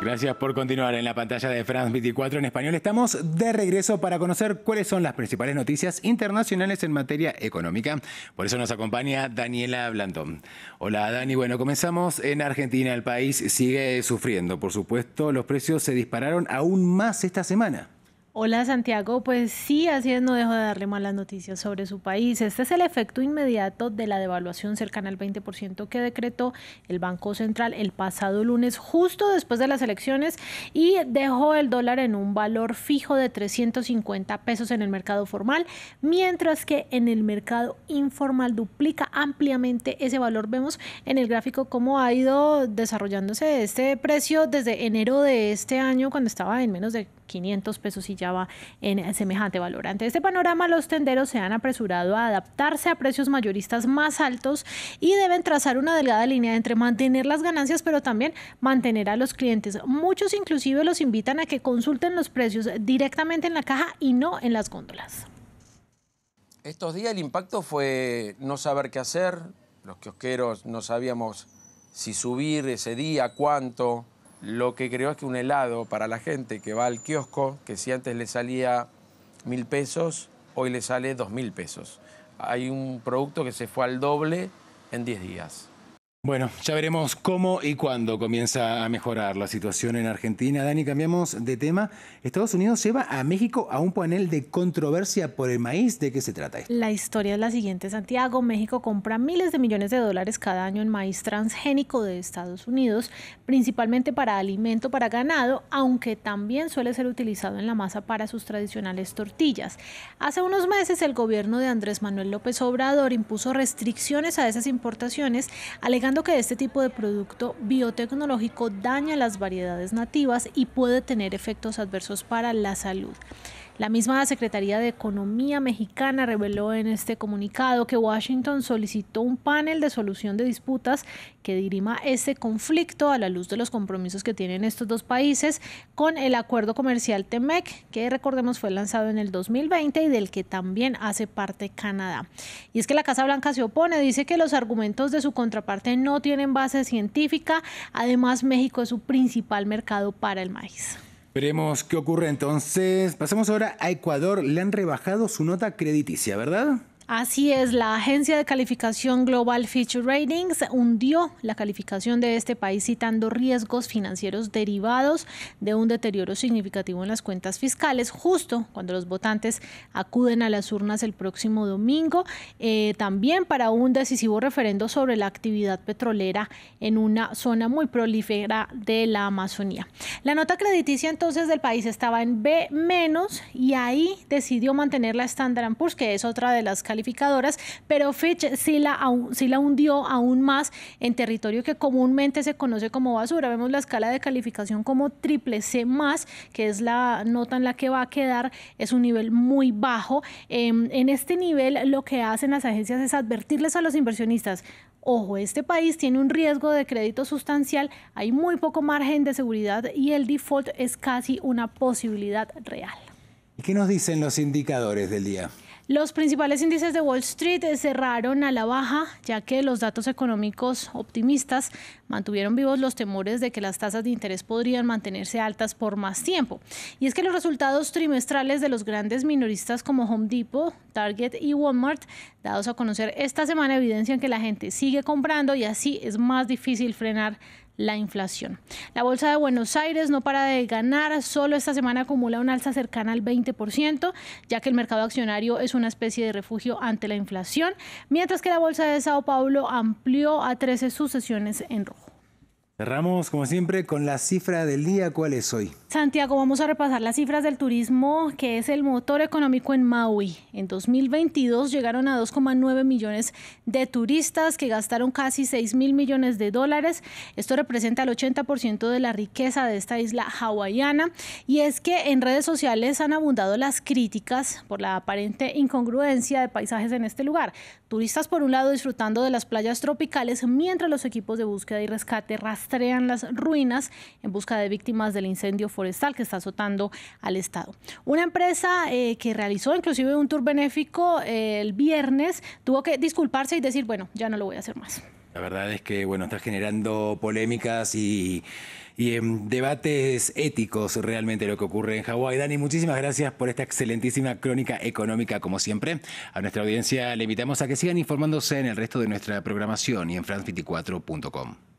Gracias por continuar en la pantalla de France 24 en español. Estamos de regreso para conocer cuáles son las principales noticias internacionales en materia económica. Por eso nos acompaña Daniela Blandón. Hola Dani, bueno, comenzamos en Argentina. El país sigue sufriendo, por supuesto. Los precios se dispararon aún más esta semana. Hola Santiago, pues sí, así es, no dejo de darle malas noticias sobre su país. Este es el efecto inmediato de la devaluación cercana al 20% que decretó el Banco Central el pasado lunes justo después de las elecciones y dejó el dólar en un valor fijo de 350 pesos en el mercado formal, mientras que en el mercado informal duplica ampliamente ese valor. Vemos en el gráfico cómo ha ido desarrollándose este precio desde enero de este año cuando estaba en menos de 500 pesos y va en semejante valor. Ante este panorama, los tenderos se han apresurado a adaptarse a precios mayoristas más altos y deben trazar una delgada línea entre mantener las ganancias, pero también mantener a los clientes. Muchos inclusive los invitan a que consulten los precios directamente en la caja y no en las góndolas. Estos días el impacto fue no saber qué hacer, los quiosqueros no sabíamos si subir ese día, cuánto, lo que creo es que un helado para la gente que va al kiosco, que si antes le salía mil pesos, hoy le sale dos mil pesos. Hay un producto que se fue al doble en 10 días. Bueno, ya veremos cómo y cuándo comienza a mejorar la situación en Argentina. Dani, cambiamos de tema. Estados Unidos lleva a México a un panel de controversia por el maíz. ¿De qué se trata esto? La historia es la siguiente, Santiago. México compra miles de millones de dólares cada año en maíz transgénico de Estados Unidos, principalmente para alimento para ganado, aunque también suele ser utilizado en la masa para sus tradicionales tortillas. Hace unos meses el gobierno de Andrés Manuel López Obrador impuso restricciones a esas importaciones, alegando que este tipo de producto biotecnológico daña las variedades nativas y puede tener efectos adversos para la salud. La misma Secretaría de Economía mexicana reveló en este comunicado que Washington solicitó un panel de solución de disputas que dirima este conflicto a la luz de los compromisos que tienen estos dos países con el acuerdo comercial TEMEC, que recordemos fue lanzado en el 2020 y del que también hace parte Canadá. Y es que la Casa Blanca se opone, dice que los argumentos de su contraparte no tienen base científica, además México es su principal mercado para el maíz. Veremos qué ocurre entonces. Pasamos ahora a Ecuador. Le han rebajado su nota crediticia, ¿verdad? Así es, la agencia de calificación Global Fitch Ratings hundió la calificación de este país citando riesgos financieros derivados de un deterioro significativo en las cuentas fiscales, justo cuando los votantes acuden a las urnas el próximo domingo, eh, también para un decisivo referendo sobre la actividad petrolera en una zona muy prolífera de la Amazonía. La nota crediticia entonces del país estaba en B- y ahí decidió mantener la Standard Poor's, que es otra de las calificaciones calificadoras, pero Fitch sí la, sí la hundió aún más en territorio que comúnmente se conoce como basura. Vemos la escala de calificación como triple C más, que es la nota en la que va a quedar, es un nivel muy bajo. Em, en este nivel lo que hacen las agencias es advertirles a los inversionistas, Ojo, este país tiene un riesgo de crédito sustancial, hay muy poco margen de seguridad y el default es casi una posibilidad real. qué nos dicen los indicadores del día? Los principales índices de Wall Street cerraron a la baja, ya que los datos económicos optimistas mantuvieron vivos los temores de que las tasas de interés podrían mantenerse altas por más tiempo. Y es que los resultados trimestrales de los grandes minoristas como Home Depot, Target y Walmart, dados a conocer esta semana, evidencian que la gente sigue comprando y así es más difícil frenar la inflación. La Bolsa de Buenos Aires no para de ganar, solo esta semana acumula un alza cercana al 20%, ya que el mercado accionario es una especie de refugio ante la inflación, mientras que la Bolsa de Sao Paulo amplió a 13 sus sesiones en rojo. Cerramos, como siempre, con la cifra del día. ¿Cuál es hoy? Santiago, vamos a repasar las cifras del turismo, que es el motor económico en Maui. En 2022 llegaron a 2,9 millones de turistas que gastaron casi 6 mil millones de dólares. Esto representa el 80% de la riqueza de esta isla hawaiana. Y es que en redes sociales han abundado las críticas por la aparente incongruencia de paisajes en este lugar. Turistas, por un lado, disfrutando de las playas tropicales, mientras los equipos de búsqueda y rescate rastrean las ruinas en busca de víctimas del incendio forestal que está azotando al Estado. Una empresa eh, que realizó inclusive un tour benéfico eh, el viernes tuvo que disculparse y decir, bueno, ya no lo voy a hacer más. La verdad es que, bueno, está generando polémicas y, em, debates éticos realmente lo que ocurre en Hawái. Dani, muchísimas gracias por esta excelentísima crónica económica, como siempre. A nuestra audiencia le invitamos a que sigan informándose en el resto de nuestra programación y en france24.com.